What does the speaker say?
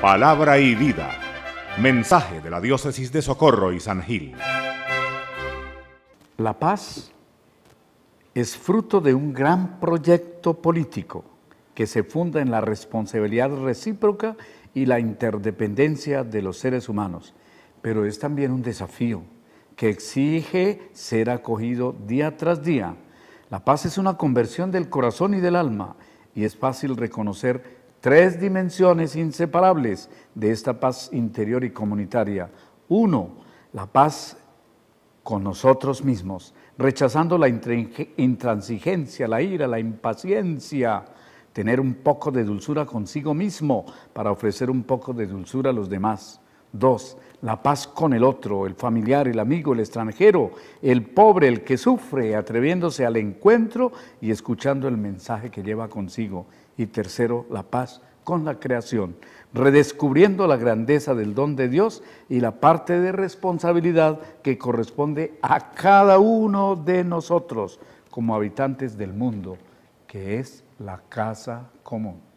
Palabra y vida. Mensaje de la Diócesis de Socorro y San Gil. La paz es fruto de un gran proyecto político que se funda en la responsabilidad recíproca y la interdependencia de los seres humanos, pero es también un desafío que exige ser acogido día tras día. La paz es una conversión del corazón y del alma y es fácil reconocer tres dimensiones inseparables de esta paz interior y comunitaria. Uno, la paz con nosotros mismos, rechazando la intransigencia, la ira, la impaciencia, tener un poco de dulzura consigo mismo para ofrecer un poco de dulzura a los demás. Dos, la paz con el otro, el familiar, el amigo, el extranjero, el pobre, el que sufre, atreviéndose al encuentro y escuchando el mensaje que lleva consigo. Y tercero, la paz con la creación, redescubriendo la grandeza del don de Dios y la parte de responsabilidad que corresponde a cada uno de nosotros como habitantes del mundo, que es la casa común.